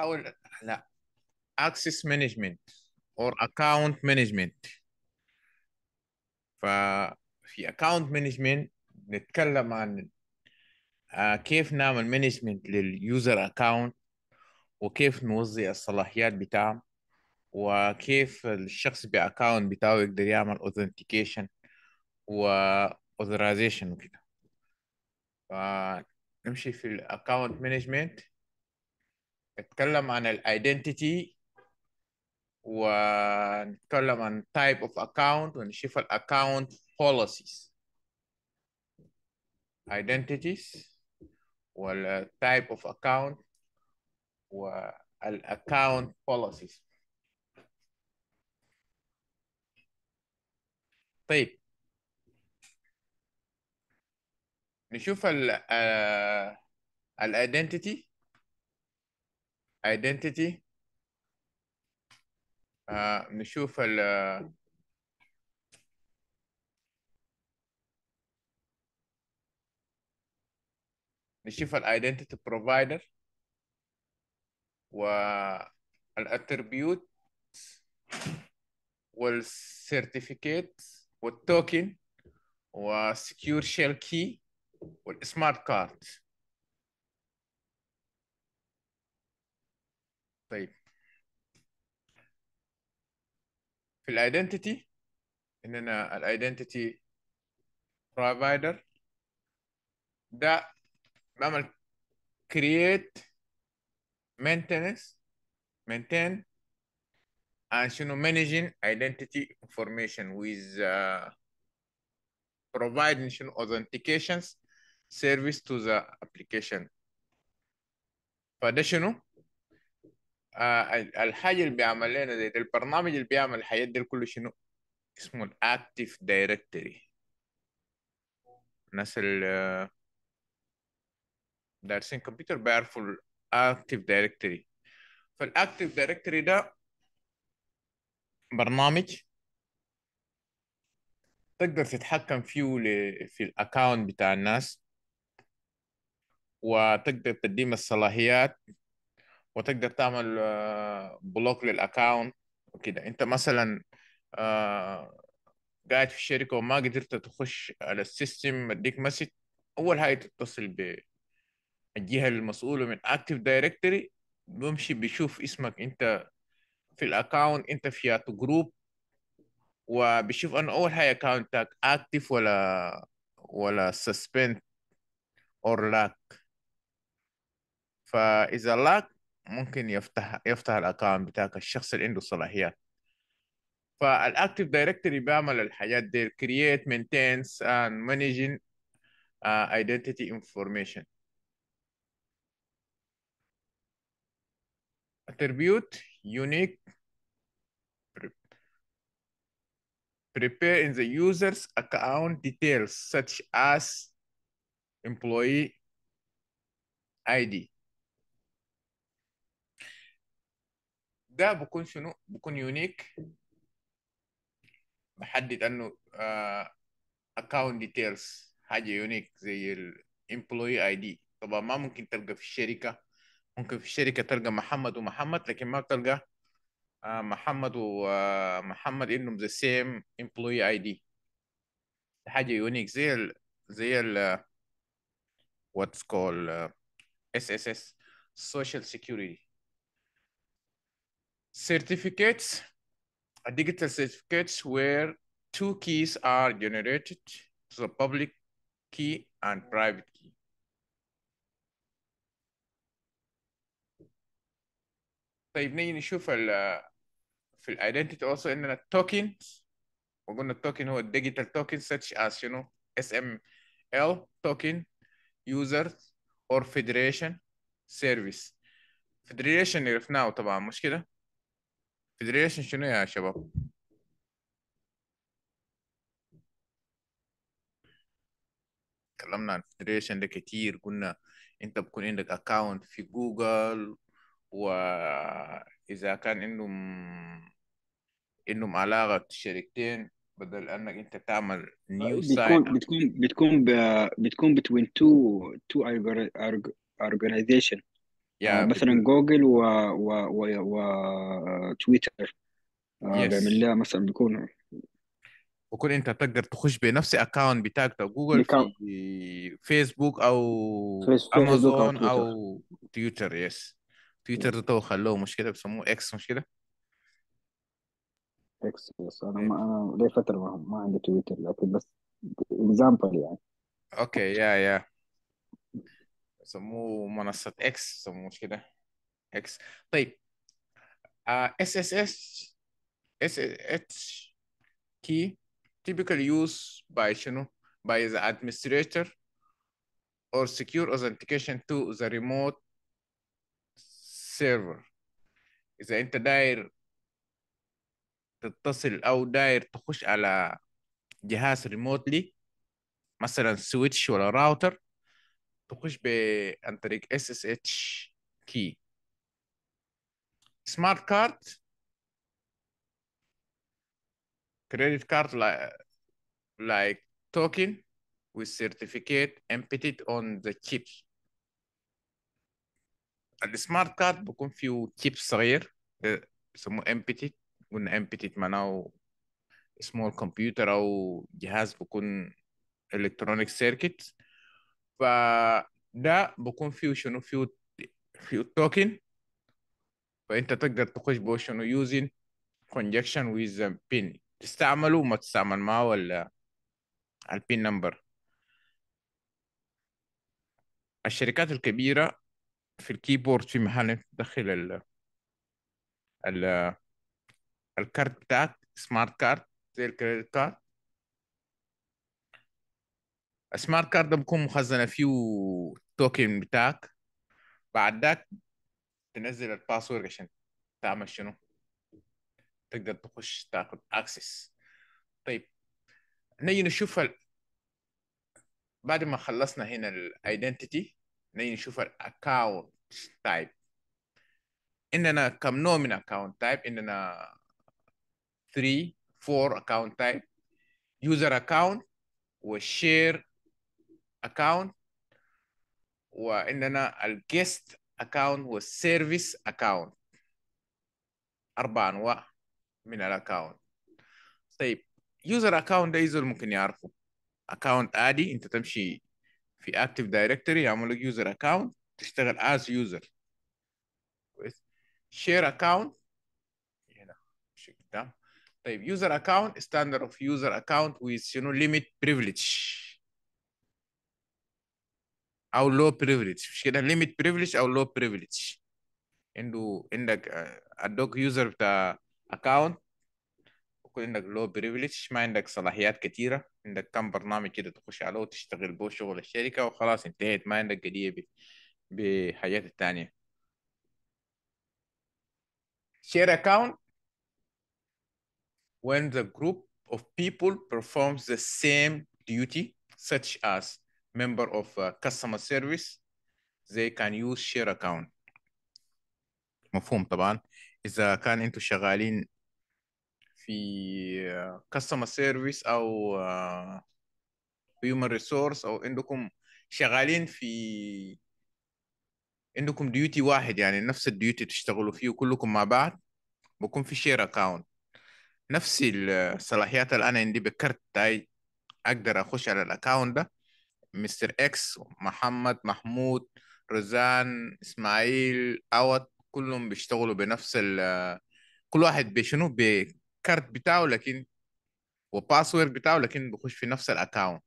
احاول لا اكسس مانجمنت اور اكونت مانجمنت ففي اكونت مانجمنت نتكلم عن آه، كيف نعمل مانجمنت لليوزر اكونت وكيف نوزع الصلاحيات بتاعه وكيف الشخص باكونت بتاعه يقدر يعمل اوثنتيكيشن و authorization وكده فنمشي في الاكونت مانجمنت نتكلم عن الايدنتيتي ونتكلم عن type of account ونشوف الاكونت policies identities وال type of account account policies طيب نشوف ال identity identity آه نشوف ال نشوف ال identity provider وال attributes وال certificates والtoken secure shell key والsmart cards طيب في الايدنتيتي اننا الايدنتيتي provider ده بعمل create maintenance maintain and شنو managing identity information with uh, providing شنو authentications service to the application فده شنو آه، الحاجه اللي بيعمل لنا دي البرنامج اللي بيعمل الحياه دي كله شنو اسمه الاكتيف دايركتوري الناس اللي دارسين كمبيوتر بيعرفوا الاكتيف دايركتوري فالاكتيف دايركتوري ده برنامج تقدر تتحكم فيه في الاكونت بتاع الناس وتقدر تديهم الصلاحيات وتقدر تعمل آه، بلوك للاكونت وكده انت مثلا آه، قاعد في الشركه وما قدرت تخش على السيستم مديك مسج اول حاجه تتصل بالجهه المسؤوله من اكتف دايركتوري بمشي بيشوف اسمك انت في الاكونت انت في جروب وبيشوف انا اول حاجه اكونتك اكتف ولا ولا سسبند اور لاك فاذا لاك ممكن يفتح يفتح الاكونت بتاعك الشخص اللي عنده صلاحيات فالاكتف دايركتوري بيعمل الحاجات دي create maintains اند managing ايدنتيتي identity information attribute unique prepare in the user's account details such as employee ID ده بكون شنو بكون يونيك بحدد انه اكونت آه، ديتيلز حاجه يونيك زي الامبلوي اي دي طبعا ما ممكن تلقى في الشركه ممكن في الشركه تلقى محمد ومحمد لكن ما تلقى آه محمد ومحمد آه، انهم ذا سيم امبلوي اي دي حاجه يونيك زي ال زي ال واتس كول اس اس اس سوشيال سيكيورتي certificates, digital certificates where two keys are generated, so public key and private key. طيب نيجي نشوف ال في ال identity also the tokens وقلنا in هو digital tokens such as you know SML token users or federation service federation عرفناه طبعا مش كده فيدريشن شنو يا شباب؟ تكلمنا عن فيدريشن ده كتير قلنا انت بكون عندك اكونت في جوجل واذا كان عندهم عندهم علاقه شركتين بدل انك انت تعمل نيو سايت بتكون بتكون بتكون بتكون بتوين تو تو اورجنايزيشن yeah, آه، يعني مثلا جوجل و... و... و... وتويتر آه، yes. بيعمل لها مثلا بيكون وكل انت تقدر تخش بنفس الاكونت بتاعك جوجل في فيسبوك او فيسبوك امازون او, تويتر يس تويتر ده تو خلوه مشكله بيسموه اكس مش كده؟ اكس يس انا إيه. ما انا لي فتره ما, ما عندي تويتر لكن بس اكزامبل يعني اوكي يا يا سموه منصة اكس سموه كده اكس طيب اس اس اس اس اتش key typically used by شنو by the administrator or secure authentication to the remote server إذا أنت داير تتصل أو داير تخش على جهاز ريموتلي مثلا سويتش ولا راوتر تخش تقش عن طريق اس اس اتش كي سمارت كارد كريدت كارد like token with certificate embedded on the chip السمارت كارد بكون فيه تشيب صغير بسموه آه، embedded قلنا embedded معناه small computer او جهاز بكون electronic circuit فده بكون فيه شنو فيه فيه التوكن فانت تقدر تخش بو شنو يوزن كونجكشن ويز بين تستعمله وما تستعمل معه ولا البين نمبر الشركات الكبيرة في الكيبورد في محل تدخل ال ال الكارت بتاعك سمارت كارت زي الكريدت كارت السمارت كارد بكون مخزنه فيه توكن بتاعك بعد ذاك تنزل الباسورد عشان تعمل شنو تقدر تخش تاخد اكسس طيب نيجي نشوف ال... بعد ما خلصنا هنا الايدنتيتي نيجي نشوف الاكونت تايب عندنا كم نوع من اكونت تايب عندنا 3 4 اكونت تايب يوزر اكونت وشير account وعندنا الجيست account والسيرفيس account أربع أنواع من الأكاونت طيب يوزر أكاونت ده يزول ممكن يعرفه أكاونت عادي أنت تمشي في أكتيف دايركتوري يعمل لك يوزر أكاونت تشتغل as user share شير أكاونت هنا مش قدام طيب يوزر أكاونت ستاندرد أوف يوزر أكاونت ويز شنو ليميت بريفليج او لو بريفليج مش كده ليميت بريفليج او لو بريفليج عنده عندك ادوك آه، يوزر بتاع اكونت يكون عندك لو بريفليج ما عندك صلاحيات كتيرة عندك كم برنامج كده تخش عليه وتشتغل به شغل الشركة وخلاص انتهيت ما عندك قضية بحاجات الثانيه شير اكونت when the group of people performs the same duty such as member of uh, customer service they can use share account مفهوم طبعا اذا كان انتم شغالين في uh, customer service او uh, human resource او عندكم شغالين في عندكم ديوتي واحد يعني نفس الديوتي تشتغلوا فيه كلكم مع بعض بكون في شير اكاونت نفس الصلاحيات اللي انا عندي بكرت تاي اقدر اخش على الاكاونت ده مستر اكس محمد محمود رزان اسماعيل اوت كلهم بيشتغلوا بنفس ال كل واحد بشنو بكارت بتاعه لكن وباسورد بتاعه لكن بخش في نفس الاكاونت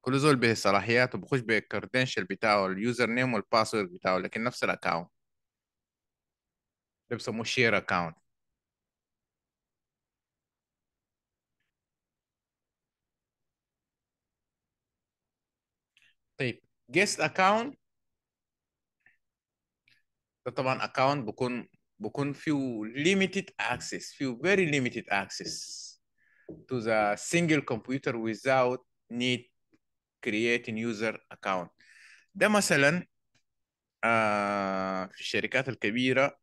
كل زول به صلاحيات بخش بالكردنشل بتاعه اليوزر نيم والباسورد بتاعه لكن نفس الاكاونت ده بسموه شير اكاونت طيب جيست اكونت ده طبعا اكونت بكون بكون فيه ليميتد اكسس فيه فيري ليميتد اكسس تو ذا سنجل كمبيوتر ويزاوت نيد creating يوزر account ده مثلا آه في الشركات الكبيرة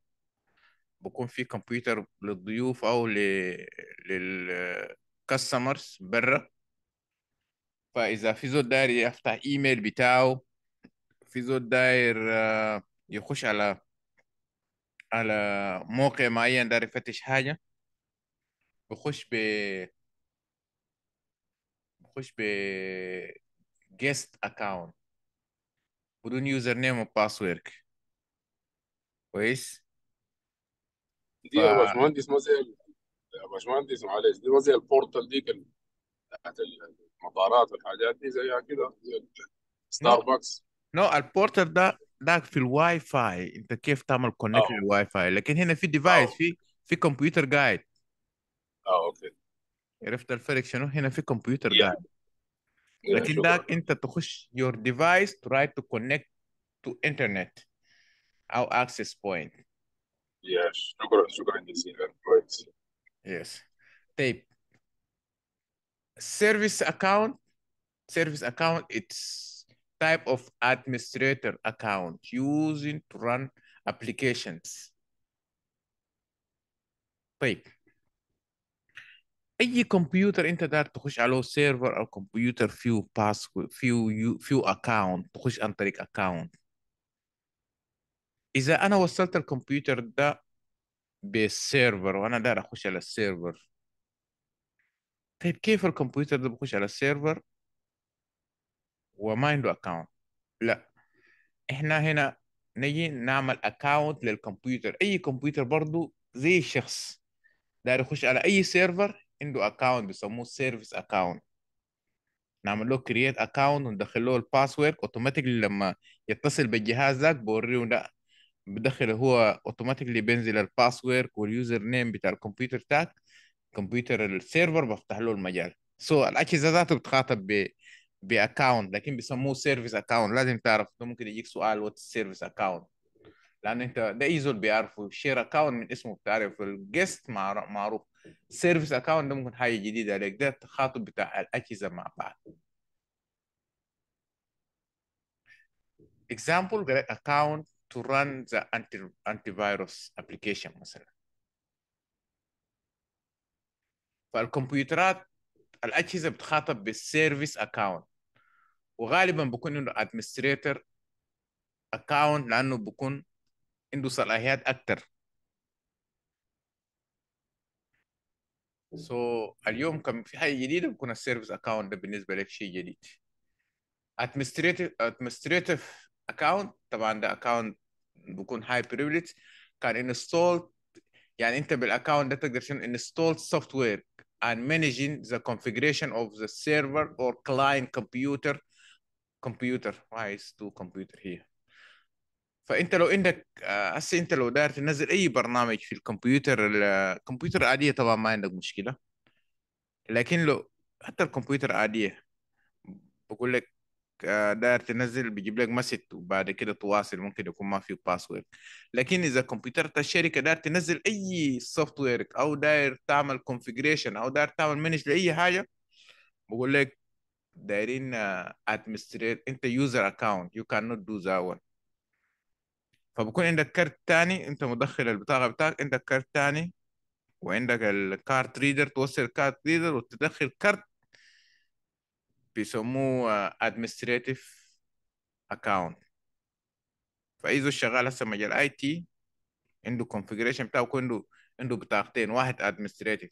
بكون في كمبيوتر للضيوف أو للكاستمرز برا فاذا في زول داير يفتح ايميل بتاعه في زول داير آه، يخش على على موقع معين داير يفتش حاجه بخش ب بخش ب guest account بدون يوزر نيم وباسورد كويس دي يا باشمهندس ما زي يا باشمهندس معلش دي ما زي البورتال ديك بتاعت المطارات والحاجات دي زيها كده زي ستاربكس نو no. no, البورتر ده ده في الواي فاي انت كيف تعمل كونكت للواي فاي لكن هنا في ديفايس في في كمبيوتر قاعد اه اوكي عرفت الفرق شنو هنا في كمبيوتر قاعد yeah. لكن yeah, داك sure. انت تخش your device try to connect to internet او access point yes شكرا شكرا جزيلا كويس yes طيب service account, service account, it's type of administrator account using to run applications. طيب اي كمبيوتر انت دار تخش عليه سيرفر او كمبيوتر فيه باس فيه فيه اكونت تخش عن طريق اكونت اذا انا وصلت الكمبيوتر ده بالسيرفر وانا داير اخش على السيرفر طيب كيف الكمبيوتر ده بيخش على السيرفر وما عنده اكونت لا احنا هنا نجي نعمل اكونت للكمبيوتر اي كمبيوتر برضو زي الشخص داير يخش على اي سيرفر عنده اكونت بيسموه سيرفيس اكونت نعمل له كرييت اكونت وندخل له الباسورد اوتوماتيكلي لما يتصل بالجهاز ذاك بوريه ده بدخل هو اوتوماتيكلي بينزل الباسورد واليوزر نيم بتاع الكمبيوتر تاعك كمبيوتر السيرفر بفتح له المجال سو so, الاجهزه ذاته بتخاطب ب باكونت لكن بيسموه سيرفيس اكونت لازم تعرف ده ممكن يجيك سؤال وات سيرفيس اكونت لان انت ده اي زول بيعرفه شير اكونت من اسمه بتعرف الجست معروف سيرفيس اكونت ده ممكن حاجه جديده عليك ده التخاطب بتاع الاجهزه مع بعض example اكونت account to run the anti antivirus application مثلا فالكمبيوترات الاجهزه بتخاطب بالسيرفيس اكاونت وغالبا بكون انه ادمنستريتور اكاونت لانه بكون عنده صلاحيات اكثر سو so, اليوم كان في حاجه جديده بكون السيرفيس اكاونت ده بالنسبه لك شيء جديد ادمنستريتيف ادمنستريتيف اكاونت طبعا ده اكاونت بكون هاي بريفليج كان انستول يعني انت بالاكاونت ده تقدر تشن انستول سوفت وير and managing the configuration of the server or client computer computer why is two computer here فانت لو عندك آه، هسه انت لو داير تنزل اي برنامج في الكمبيوتر الكمبيوتر العاديه طبعا ما عندك مشكله لكن لو حتى الكمبيوتر عاديه بقول لك آه، داير تنزل بيجيب لك مسج وبعد كده تواصل ممكن يكون ما في باسورد لكن اذا كمبيوتر الشركه داير تنزل اي سوفت وير او داير تعمل كونفجريشن او داير تعمل مانج لاي حاجه بقول لك دايرين ادمنستريت آه، انت يوزر اكونت يو كان نوت دو ذا ون فبكون عندك كارت تاني انت مدخل البطاقه بتاعك عندك كارت تاني وعندك الكارت ريدر توصل الكارت ريدر وتدخل كارت بيسموه administrative account فايزو شغال هسه مجال اي تي عنده كونفيجريشن بتاعه عنده عنده بطاقتين واحد administrative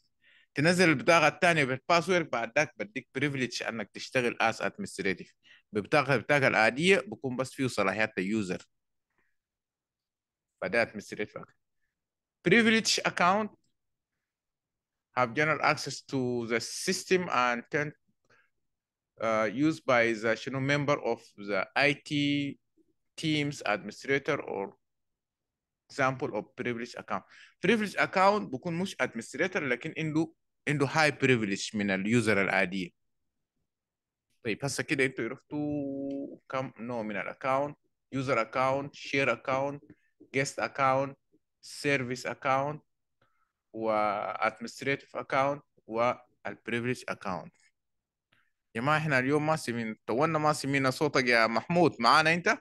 تنزل البطاقه الثانيه بالباسورد بعد ذاك بديك بريفليج انك تشتغل اس ادمنستريتيف بالبطاقه بتاعك العاديه بكون بس فيه صلاحيات اليوزر فده ادمنستريتيف بريفليج account have general access to the system and tend Uh, used by the you know, member of the IT teams administrator or example of privilege account privilege account بكون مش administrator لكن عنده عنده high privilege من user العادية طيب هسه كده انتوا عرفتوا كم نوع من account, user account share account guest account service account و administrative account privilege account يا ما احنا اليوم ما ماسمين تونا سمينا صوتك يا محمود معانا انت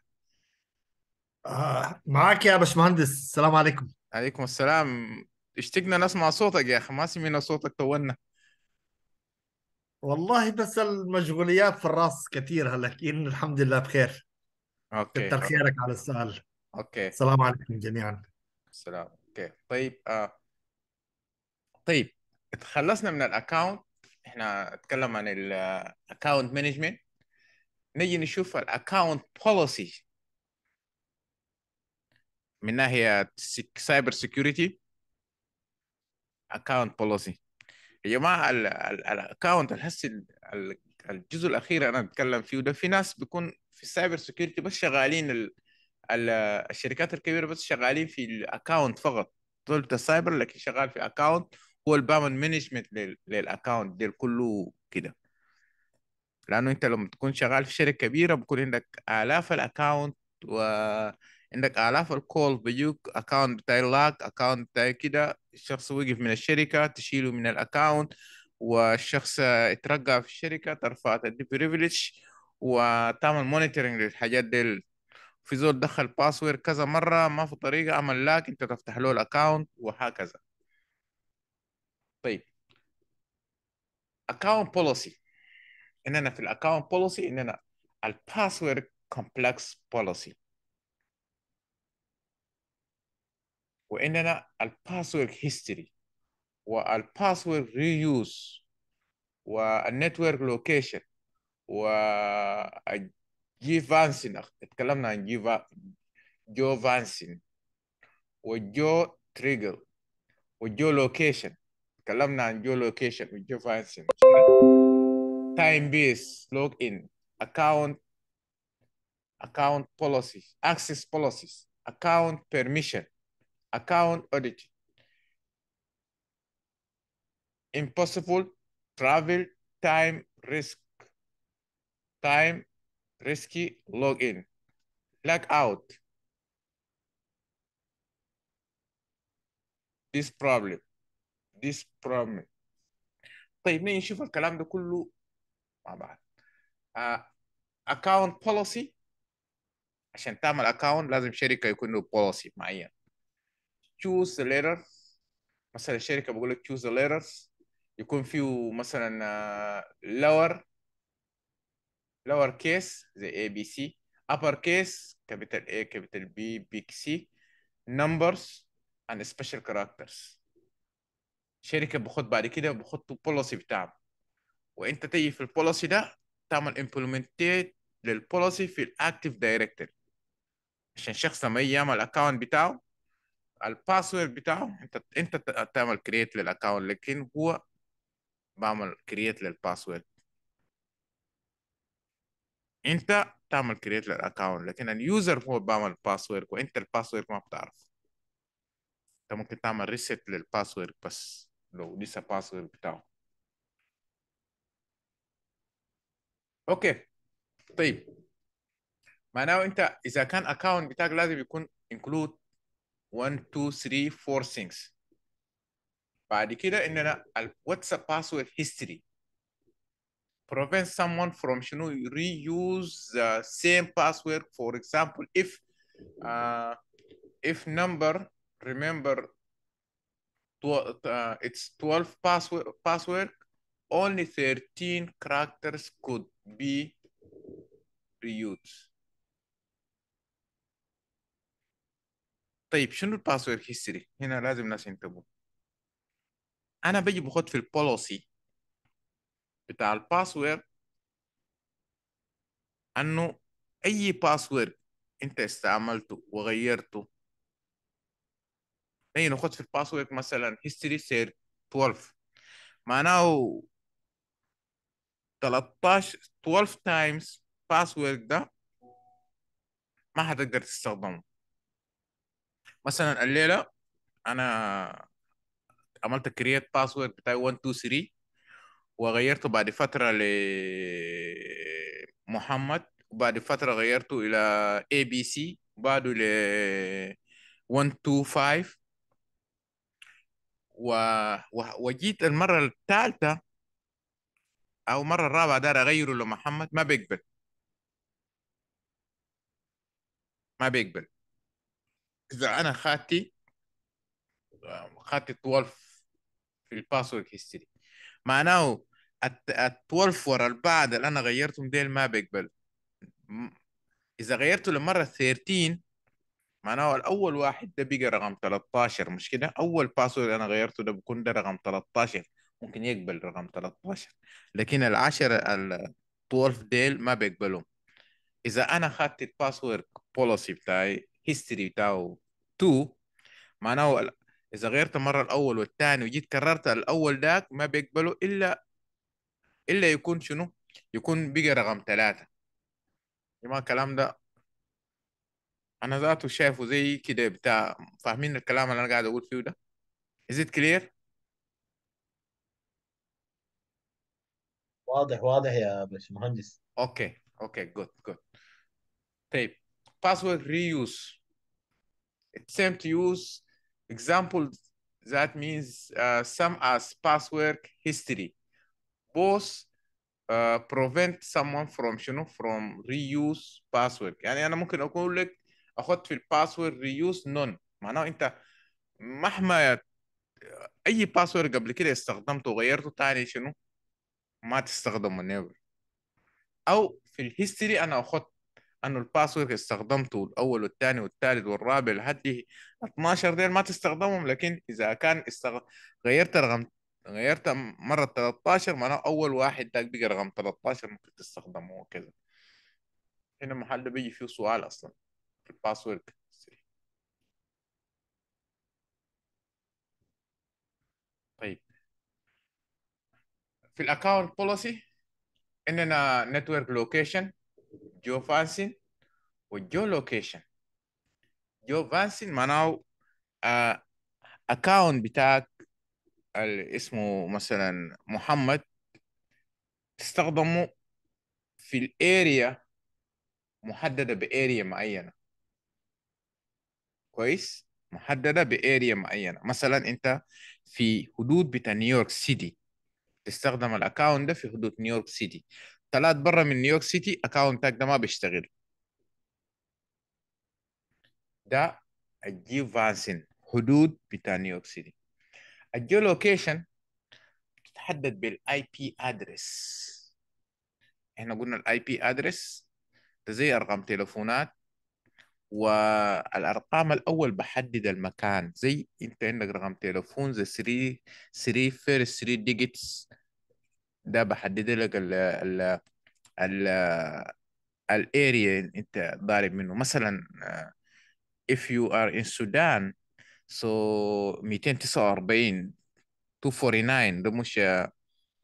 آه معاك يا باشمهندس السلام عليكم عليكم السلام اشتقنا نسمع صوتك يا اخي ما سمينا صوتك تونا والله بس المشغوليات في الراس كثير لكن الحمد لله بخير اوكي كتر خيرك على السؤال اوكي السلام عليكم جميعا السلام اوكي طيب آه. طيب تخلصنا من الاكونت احنا اتكلم عن الاكونت مانجمنت نجي نشوف الاكونت بوليسي من ناحيه سايبر سيكيورتي اكونت بوليسي يا جماعه الاكونت الهسي الجزء الاخير انا اتكلم فيه ده في ناس بيكون في السايبر سيكيورتي بس شغالين ال الشركات الكبيره بس شغالين في الاكونت فقط طلبة السايبر لكن شغال في اكونت هو البامن مانجمنت للاكونت ديل كله كده لانه انت لما تكون شغال في شركه كبيره بكون عندك الاف الاكونت و عندك الاف الكول بيجوك اكونت بتاعي لاك اكونت بتاعي كده الشخص وقف من الشركه تشيله من الاكونت والشخص اترقى في الشركه ترفع تدي بريفليج وتعمل مونيتورنج للحاجات دي في زول دخل باسورد كذا مره ما في طريقه عمل لاك انت تفتح له الاكونت وهكذا طيب account policy ان انا في الاكونت بوليسي ان انا الباسورد كومبلكس بوليسي واننا الباسورد هيستوري والباسورد ريوز والنتورك لوكيشن وجي فانسين اتكلمنا عن جي جو فانسين وجو تريجل وجو لوكيشن kalamna and geolocation with your Jovanson. time base, login, account, account policies, access policies, account permission, account audit, impossible travel time risk, time risky login, blackout, this problem. this problem طيب نيجي نشوف الكلام ده كله مع بعض account policy عشان تعمل account لازم شركة يكون له policy معين choose the letters مثلا الشركة بقول لك choose the letters يكون فيه مثلا lower lower case زي A B C upper case capital A capital B big C numbers and special characters شركه بخط بعد كده بخط البوليسي بتاعه وانت تيجي في البوليسي ده تعمل امبلمنتيت للبوليسي في الاكتيف دايركتوري عشان شخص لما يعمل الاكونت بتاعه الباسورد بتاعه انت انت تعمل كرييت للاكونت لكن هو بعمل كرييت للباسورد انت تعمل كرييت للاكونت لكن اليوزر هو بعمل باسورد وانت الباسورد ما بتعرف انت ممكن تعمل ريسيت للباسورد بس لو لسه password بتاعه اوكي طيب معناه انت اذا كان account بتاعك لازم يكون include 1 2 3 4 things بعد كده اننا واتساب password history prevent someone from شنو reuse the same password for example if uh, if number remember uh, it's 12 password, password, only 13 characters could be reused. طيب شنو الباسورد هيستوري؟ هنا لازم الناس ينتبهوا. أنا بجي بخط في البوليسي بتاع الباسورد أنه أي باسورد أنت استعملته وغيرته اي نخش في الباسورد مثلا هيستوري سير 12 معناه 13 12 تايمز باسورد ده ما حتقدر تستخدمه مثلا الليله انا عملت كرييت باسورد بتاعي 1 2 3 وغيرته بعد فتره لمحمد وبعد فتره غيرته الى اي بي سي وبعده ل 1 2 5 و... و... وجيت المره الثالثه او المره الرابعه دار اغيره لمحمد ما بيقبل ما بيقبل اذا انا خاتي خاتي 12 في الباسورد هيستوري معناه ال 12 ورا البعض اللي انا غيرتهم ديل ما بيقبل اذا غيرته للمره 13 معناه الاول واحد ده بقى رقم 13 مش كده اول باسورد انا غيرته ده بكون ده رقم 13 ممكن يقبل رقم 13 لكن العشر ال 12 ديل ما بيقبلهم اذا انا خدت الباسورد بوليسي بتاعي هيستوري بتاعه 2 معناه اذا غيرت المره الاول والثاني وجيت كررت الاول داك ما بيقبله الا الا يكون شنو يكون بقى رقم ثلاثة يبقى الكلام ده انا ذاته شايفه زي كده بتاع فاهمين الكلام اللي انا قاعد اقول فيه ده Is it clear؟ واضح واضح يا باشمهندس اوكي اوكي جود جود طيب password reuse It's same to use example that means uh, some as password history both uh, prevent someone from you know from reuse password يعني انا ممكن اقول لك اخذت في الباسورد ريوز نون معناه انت مهما اي باسورد قبل كده استخدمته وغيرته تاني شنو ما تستخدمه نيفر او في الهيستوري انا اخذت انه الباسورد استخدمته الاول والثاني والثالث والرابع لحد 12 ديل ما تستخدمهم لكن اذا كان استغ... غيرت رقم غيرت مره 13 معناه اول واحد داك بقى رقم 13 ممكن تستخدمه وكذا هنا محل بيجي فيه سؤال اصلا الباسورد طيب في الاكونت بوليسي عندنا نتورك لوكيشن جو فانسين وجو لوكيشن جو فانسين معناه اكونت آه، بتاعك اسمه مثلا محمد تستخدمه في الاريا محدده باريا معينه كويس محدده باريا معينه مثلا انت في حدود بتاع نيويورك سيتي تستخدم الاكونت ده في حدود نيويورك سيتي طلعت بره من نيويورك سيتي اكونتك ده ما بيشتغل ده الجيو فانسن حدود بتاع نيويورك سيتي الجيو لوكيشن تتحدد بالاي بي ادرس احنا قلنا الاي بي ادرس ده زي ارقام تليفونات والارقام الاول بحدد المكان زي انت عندك رقم تليفون زي 3 3 فيرست 3 ديجيتس ده بحدد لك ال ال ال الاريا انت ضارب منه مثلا آه، if you are in Sudan so 249 249 ده مش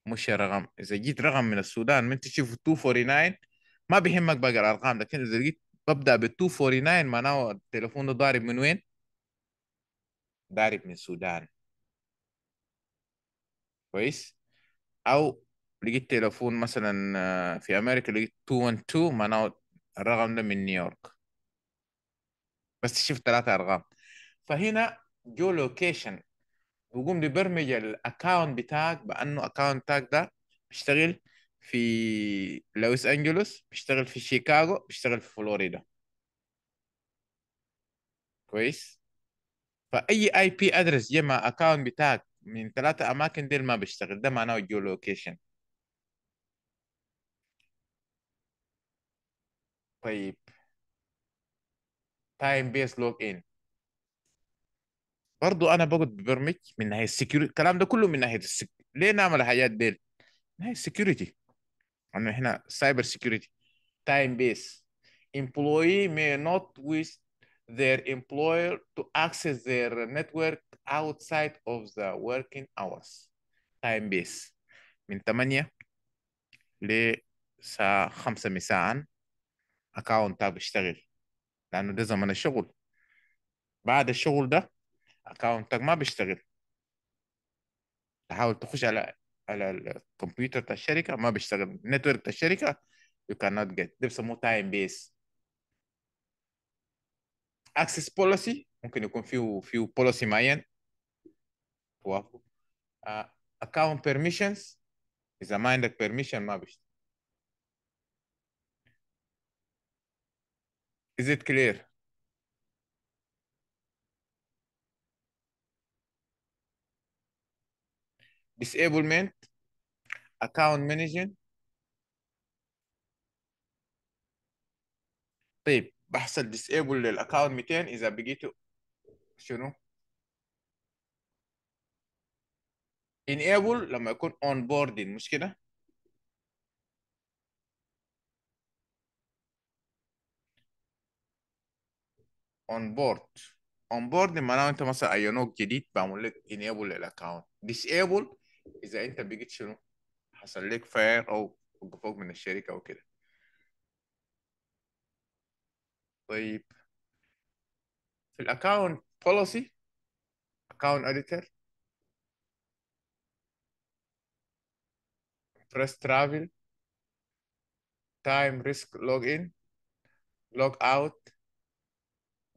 مش رقم اذا جيت رقم من السودان ما انت تشوف 249 ما بيهمك باقي الارقام لكن اذا جيت ببدأ ب 249 معناه التليفون ده ضارب من وين؟ ضارب من السودان كويس؟ أو لقيت تليفون مثلا آه، في أمريكا لقيت 212 معناه الرقم ده من نيويورك بس شفت ثلاثة أرقام فهنا جو لوكيشن بيقوم ببرمج الأكاونت بتاعك بأنه أكاونت بتاعك ده بيشتغل في لوس انجلوس بيشتغل في شيكاغو بيشتغل في فلوريدا كويس فاي اي بي ادرس جمع اكونت بتاعك من ثلاثة اماكن ديل ما بيشتغل ده معناه جيو لوكيشن طيب تايم بيس لوك ان برضو انا بقعد ببرمج من ناحيه السكيورتي الكلام ده كله من ناحيه السك... ليه نعمل الحاجات ديل؟ من ناحيه السكيورتي عندنا هنا سايبر سيكيورتي تايم بيس employee may not wish their employer to access their network outside of the working hours time base من 8 لساعة 5 مساء اكاونت تاب بيشتغل لانه ده زمن الشغل بعد الشغل ده اكاونتك ما بيشتغل تحاول تخش على على الكمبيوتر بتاع الشركه ما بيشتغل النتورك بتاع الشركه you cannot جيت ده بيسموه تايم بيس اكسس بوليسي ممكن يكون فيه فيه بوليسي معين توافقوا اكونت بيرميشنز اذا ما عندك بيرميشن ما بيشتغل Is it clear? disablement اكاونت مانجر طيب بحصل ديسيبل للاكاونت 200 اذا بقيته شنو enable لما يكون onboarding مش كده onboard onboard معناه انت مثلا اي نوع جديد بعمل لك enable الاكونت disable اذا انت بقيت شنو حصل لك فاير او وقفوك من الشركه وكده طيب في الاكونت بوليسي اكونت اديتر بريس ترافل تايم ريسك لوج ان لوج اوت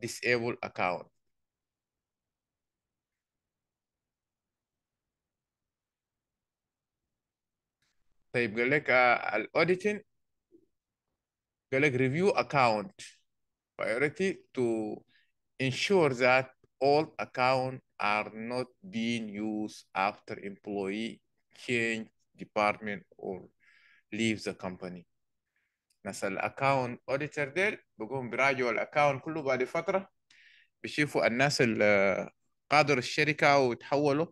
disable account طيب قال لك الاوديتين قال لك review account priority to ensure that all accounts are not being used after employee change department or leaves the company. مثلا account اوديتر ديل بقوم بيراجعوا account كله بعد فتره بيشوفوا الناس اللي قادروا الشركه وتحولوا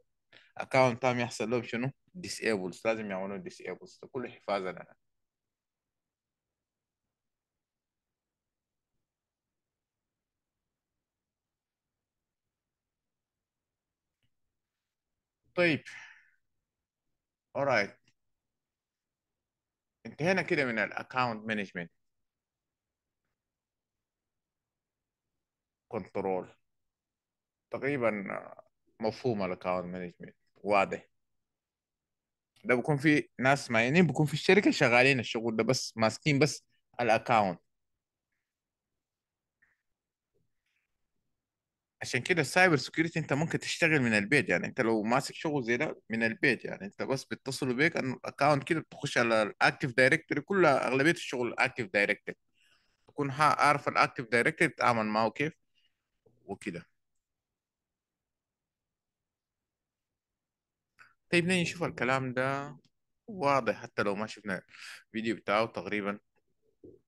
اكونت تام يحصل لهم شنو ديسيبلز لازم يعملوا ديسيبلز كل حفاظا لنا طيب alright انتهينا كده من الاكونت مانجمنت كنترول تقريبا مفهوم الاكونت مانجمنت واضح ده بكون في ناس معينين بكون في الشركة شغالين الشغل ده بس ماسكين بس الاكاونت عشان كده السايبر سكيورتي انت ممكن تشتغل من البيت يعني انت لو ماسك شغل زي ده من البيت يعني انت بس بيتصلوا بيك ان الاكونت كده بتخش على الاكتيف دايركتوري كلها اغلبيه الشغل الاكتيف دايركتوري تكون عارف الاكتيف دايركتوري تتعامل معه كيف وكده طيب نشوف الكلام ده واضح حتى لو ما شفنا الفيديو بتاعه تقريبا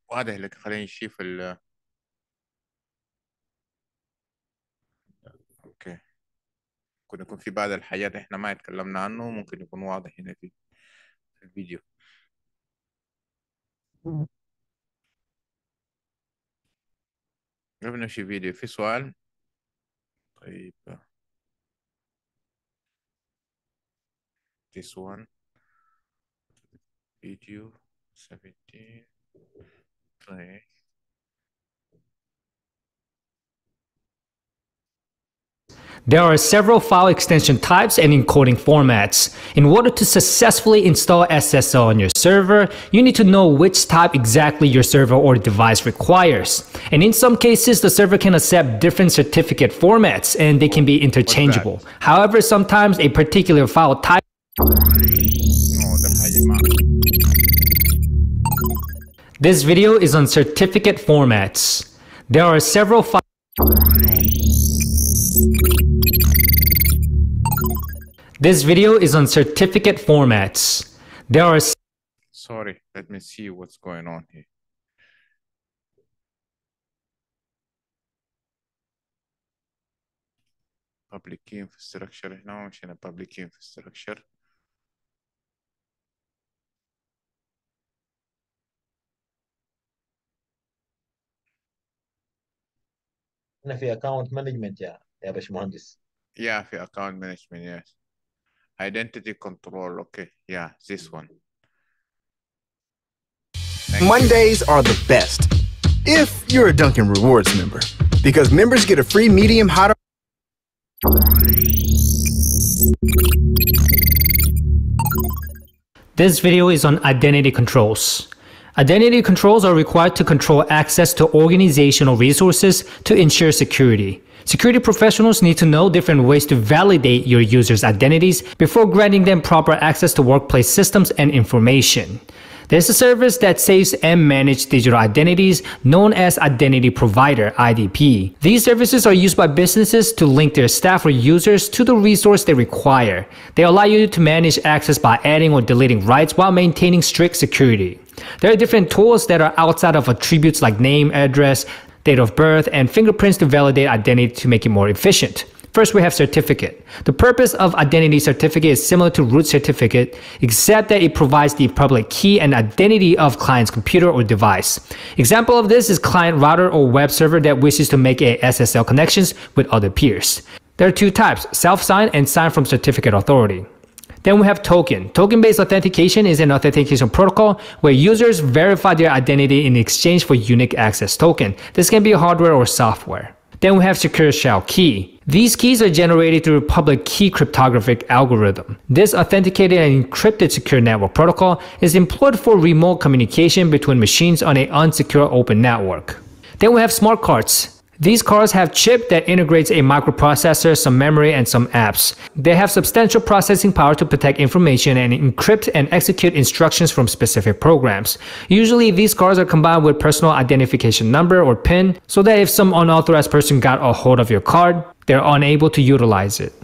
واضح لك خلينا نشوف ال اوكي ممكن يكون في بعض الحاجات احنا ما اتكلمنا عنه ممكن يكون واضح هنا في الفيديو نبدا شي فيديو في سؤال طيب this one video 17 play There are several file extension types and encoding formats. In order to successfully install SSL on your server, you need to know which type exactly your server or device requires. And in some cases, the server can accept different certificate formats and they can be interchangeable. However, sometimes a particular file type this video is on certificate formats. There are several files. This video is on certificate formats. There are. Sorry, let me see what's going on here. Public infrastructure, infrastructure هنا ومشينا public infrastructure احنا في اكونت مانجمنت يا يا باشمهندس Yeah, في account management, yes. Yeah, this one. Mondays are the best. If you're a Dunkin' Rewards member, because members get a free medium hot. This video is on identity controls. Identity controls are required to control access to organizational resources to ensure security. Security professionals need to know different ways to validate your users' identities before granting them proper access to workplace systems and information. There's a service that saves and manages digital identities known as Identity Provider IDP. These services are used by businesses to link their staff or users to the resource they require. They allow you to manage access by adding or deleting rights while maintaining strict security. There are different tools that are outside of attributes like name, address, date of birth, and fingerprints to validate identity to make it more efficient. First, we have certificate. The purpose of identity certificate is similar to root certificate, except that it provides the public key and identity of client's computer or device. Example of this is client router or web server that wishes to make a SSL connections with other peers. There are two types, self-signed and signed from certificate authority. Then we have token. Token-based authentication is an authentication protocol where users verify their identity in exchange for unique access token. This can be hardware or software. Then we have secure shell key. These keys are generated through public key cryptographic algorithm. This authenticated and encrypted secure network protocol is employed for remote communication between machines on an unsecure open network. Then we have smart cards. These cards have chip that integrates a microprocessor, some memory, and some apps. They have substantial processing power to protect information and encrypt and execute instructions from specific programs. Usually, these cards are combined with personal identification number or PIN so that if some unauthorized person got a hold of your card, they're unable to utilize it.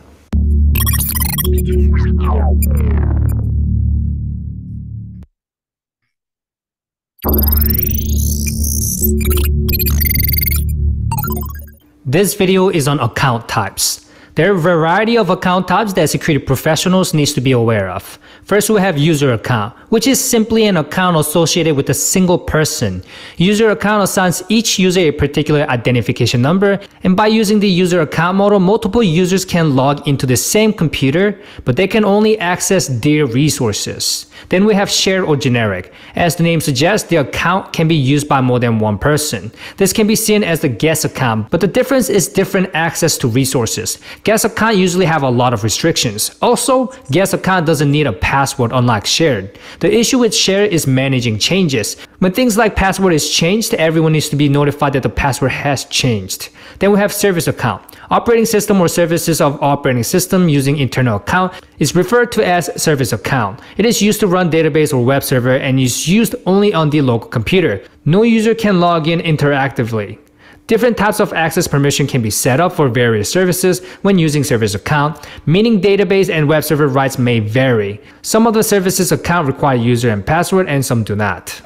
This video is on account types. There are a variety of account types that security professionals needs to be aware of. First, we have user account, which is simply an account associated with a single person. User account assigns each user a particular identification number, and by using the user account model, multiple users can log into the same computer, but they can only access their resources. Then we have shared or generic. As the name suggests, the account can be used by more than one person. This can be seen as the guest account, but the difference is different access to resources. Guest account usually have a lot of restrictions. Also, guest account doesn't need a password unlike shared. The issue with shared is managing changes. When things like password is changed, everyone needs to be notified that the password has changed. Then we have service account. Operating system or services of operating system using internal account is referred to as service account. It is used to run database or web server and is used only on the local computer. No user can log in interactively. Different types of access permission can be set up for various services when using service account, meaning database and web server rights may vary. Some of the services account require user and password and some do not.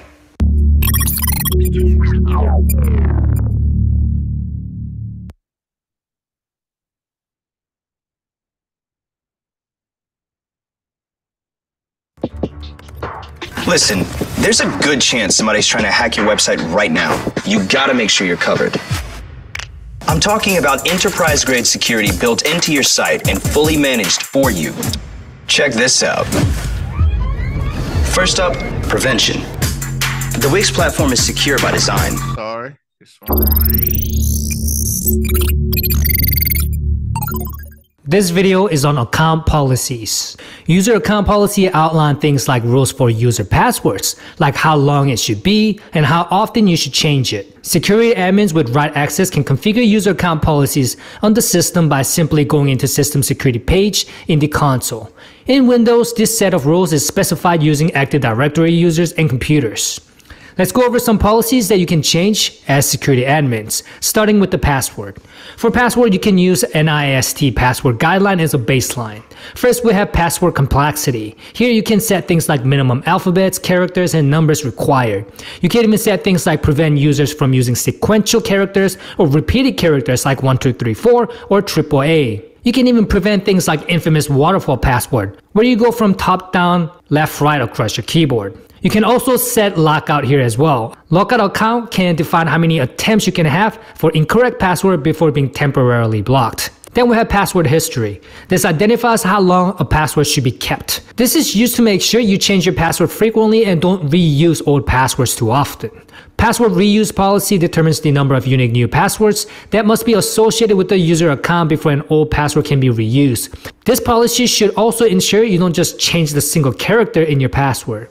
Listen, there's a good chance somebody's trying to hack your website right now. You gotta make sure you're covered. I'm talking about enterprise grade security built into your site and fully managed for you. Check this out. First up, prevention. The Wix platform is secure by design. Sorry. This video is on account policies. User account policy outline things like rules for user passwords, like how long it should be and how often you should change it. Security admins with right access can configure user account policies on the system by simply going into system security page in the console. In Windows, this set of rules is specified using Active Directory users and computers. Let's go over some policies that you can change as security admins, starting with the password. For password, you can use NIST password guideline as a baseline. First, we have password complexity. Here you can set things like minimum alphabets, characters, and numbers required. You can even set things like prevent users from using sequential characters or repeated characters like 1234 or AAA. You can even prevent things like infamous waterfall password, where you go from top down, left right across your keyboard. You can also set lockout here as well. Lockout account can define how many attempts you can have for incorrect password before being temporarily blocked. Then we have password history. This identifies how long a password should be kept. This is used to make sure you change your password frequently and don't reuse old passwords too often. Password reuse policy determines the number of unique new passwords that must be associated with the user account before an old password can be reused. This policy should also ensure you don't just change the single character in your password.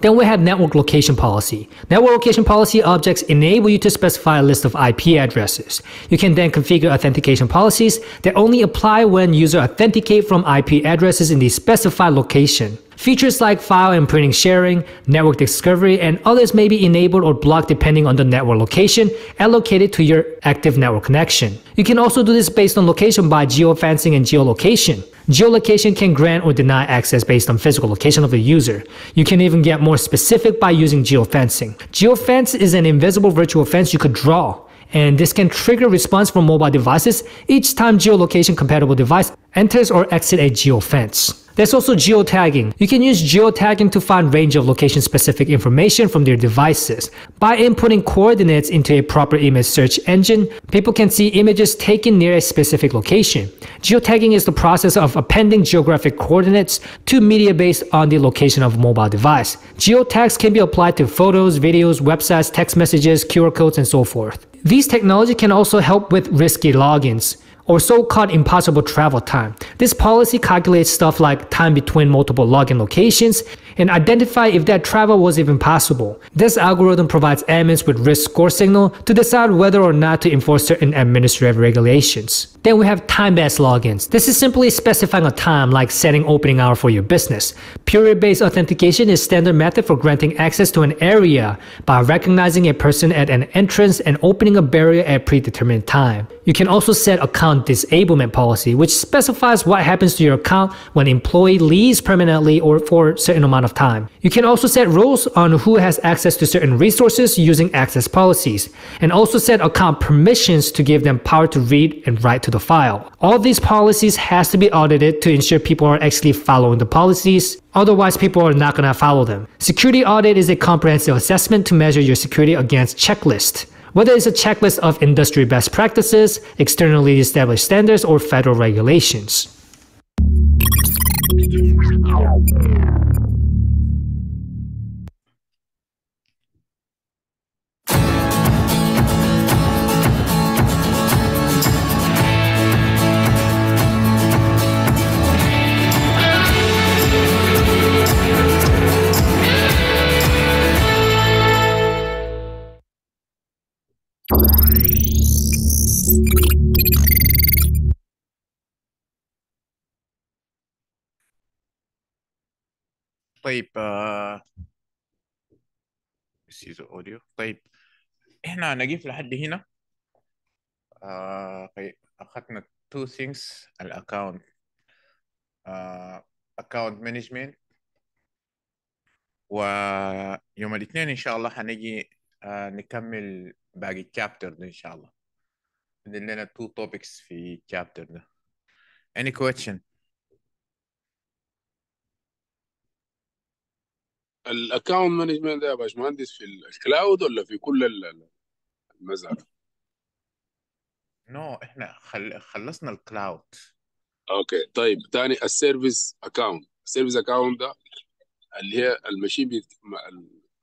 Then we have network location policy. Network location policy objects enable you to specify a list of IP addresses. You can then configure authentication policies that only apply when user authenticate from IP addresses in the specified location. Features like file and printing sharing, network discovery, and others may be enabled or blocked depending on the network location allocated to your active network connection. You can also do this based on location by geofencing and geolocation. Geolocation can grant or deny access based on physical location of the user. You can even get more specific by using geofencing. Geofence is an invisible virtual fence you could draw, and this can trigger response from mobile devices each time geolocation compatible device enters or exits a geofence. There's also geotagging. You can use geotagging to find range of location specific information from their devices. By inputting coordinates into a proper image search engine, people can see images taken near a specific location. Geotagging is the process of appending geographic coordinates to media based on the location of a mobile device. Geotags can be applied to photos, videos, websites, text messages, QR codes, and so forth. These technology can also help with risky logins or so-called impossible travel time. This policy calculates stuff like time between multiple login locations and identify if that travel was even possible. This algorithm provides admins with risk score signal to decide whether or not to enforce certain administrative regulations. Then we have time-based logins. This is simply specifying a time like setting opening hour for your business. Period-based authentication is standard method for granting access to an area by recognizing a person at an entrance and opening a barrier at predetermined time. You can also set account disablement policy, which specifies what happens to your account when employee leaves permanently or for a certain amount of of time. You can also set rules on who has access to certain resources using access policies, and also set account permissions to give them power to read and write to the file. All these policies has to be audited to ensure people are actually following the policies, otherwise people are not gonna follow them. Security audit is a comprehensive assessment to measure your security against checklist whether it's a checklist of industry best practices, externally established standards, or federal regulations. طيب سيزو اوديو طيب احنا هنجيب لحد هنا uh, اخذنا تو things الاكونت uh, اكونت مانجمنت ويوم الاثنين ان شاء الله هنجي uh, نكمل باقي الشابتر ان شاء الله لنا تو توبكس في chapter ده any question الاكونت مانجمنت ده يا باشمهندس في الكلاود ولا في كل المزرعه؟ نو no, احنا خل... خلصنا الكلاود اوكي طيب ثاني السيرفيس اكونت السيرفيس اكونت ده اللي هي الماشين بيت...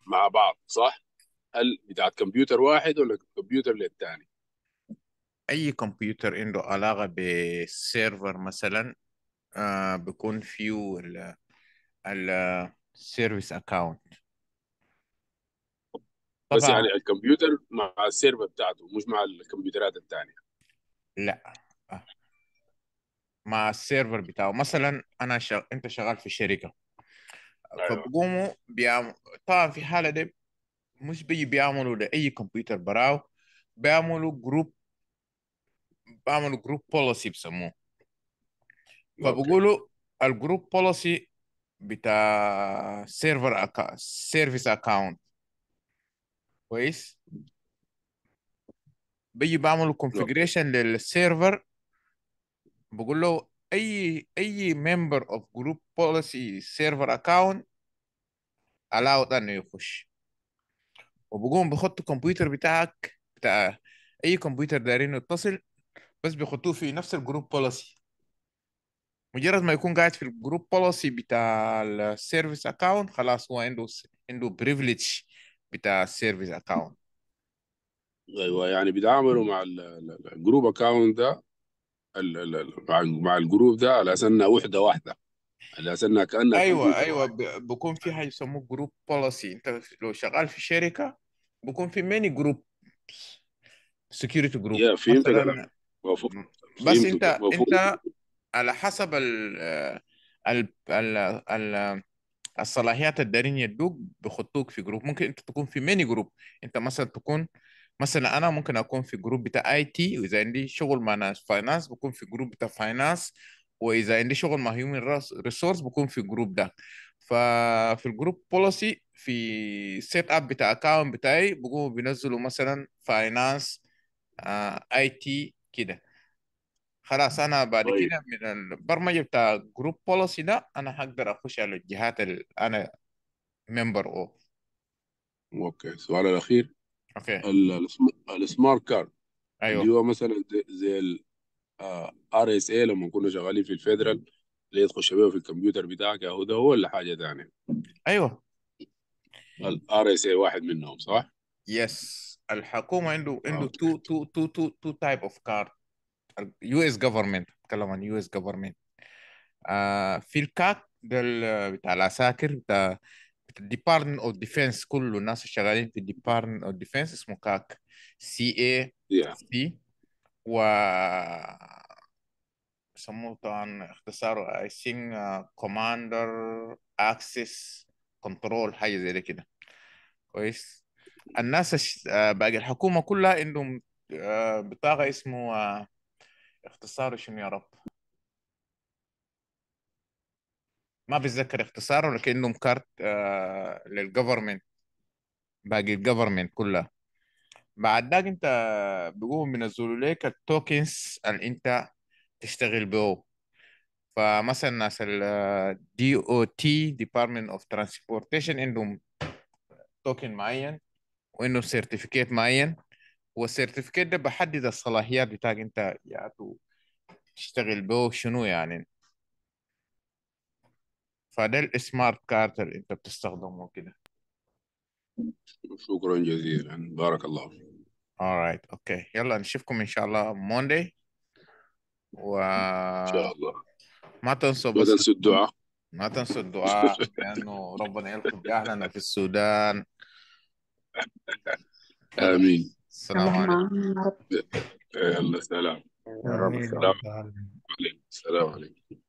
مع بعض صح؟ هل بتاعت كمبيوتر واحد ولا كمبيوتر للثاني؟ اي كمبيوتر عنده علاقه بالسيرفر مثلا آه بيكون فيه ال ال service account بس يعني الكمبيوتر مع السيرفر بتاعته مش مع الكمبيوترات الثانيه لا آه. مع السيرفر بتاعه مثلا انا شغ... انت شغال في شركه أيوة. فبقوموا بيعمل... طبعا في حاله دي مش بيجي بيعملوا لاي كمبيوتر براو بيعملوا جروب بعمل جروب بوليسي بسموه فبقولوا الجروب بوليسي بتاع سيرفر أكا... سيرفيس اكاونت كويس بيجي بعمل كونفجريشن للسيرفر بقول له اي اي ممبر اوف جروب بوليسي سيرفر اكاونت allowed انه يخش وبقوم بحط الكمبيوتر بتاعك بتاع اي كمبيوتر دايرين يتصل بس بيحطوه في نفس الجروب بوليسي مجرد ما يكون قاعد في الجروب بوليسي بتاع السيرفيس اكاونت خلاص هو عنده عنده بريفليج بتاع السيرفيس اكاونت ايوه يعني بيتعاملوا مع الجروب اكاونت ده مع الجروب ده على اساس انها وحده واحده على اساس انها كانها ايوه ايوه بكون في حاجه يسموه جروب بوليسي انت لو شغال في شركه بكون في ميني جروب سكيورتي جروب فهمت مثلا موفوق. بس انت انت على حسب ال ال ال, ال... الصلاحيات الدارين يدوك بيحطوك في جروب ممكن انت تكون في ميني جروب انت مثلا تكون مثلا انا ممكن اكون في جروب بتاع اي تي واذا عندي شغل مع ناس فاينانس بكون في جروب بتاع فاينانس واذا عندي شغل مع هيومن ريسورس بكون في جروب ده ففي الجروب بوليسي في سيت اب بتاع اكونت بتاعي بقوموا بينزلوا مثلا فاينانس اي تي كده خلاص انا بعد طيب كده من البرمجه بتاع جروب بوليسي ده انا هقدر اخش على الجهات اللي انا ممبر اوف اوكي السؤال الاخير اوكي السمارت كارد أيوه. اللي هو مثلا زي ال ار اس اي لما كنا شغالين في الفيدرال اللي يدخل بيه في الكمبيوتر بتاعك اهو ده هو ولا حاجه ثانيه ايوه الار اس اي واحد منهم صح؟ يس الحكومه عنده عنده تو تو تو تو تو تايب اوف كارد اليو اس جفرمنت بتكلم عن يو اس جفرمنت في الكاك ده بتاع العساكر بتاع ديبارتمنت اوف ديفense كله الناس الشغالين في ديبارتمنت اوف ديفense اسمه كاك سي اي سي و سموه طبعا اختصاره اي ثينك كوماندر اكسس كنترول حاجه زي كده كويس الناس آه، باقي الحكومه كلها عندهم آه، بطاقه اسمه آه، اختصار شنو يا رب ما بتذكر اختصاره لكن عندهم كارت للجفرمنت باقي الجفرمنت كلها بعد ذاك انت بيقوموا بينزلوا لك التوكنز اللي انت تشتغل به فمثلا ناس ال دي او تي ديبارتمنت اوف ترانسبورتيشن عندهم توكن معين وانه سيرتيفيكيت معين والسيرتيفيكيت ده بحدد الصلاحيات بتاعك انت يعتو تشتغل به شنو يعني فده السمارت كارت اللي انت بتستخدمه كده شكرا جزيلا بارك الله فيك alright اوكي يلا نشوفكم ان شاء الله موندي و ان شاء الله ما تنسوا بس ما تنسوا الدعاء ما تنسوا الدعاء لانه ربنا يلقي باهلنا في السودان امين السلام عليكم يلا سلام يا رب السلام عليكم السلام عليكم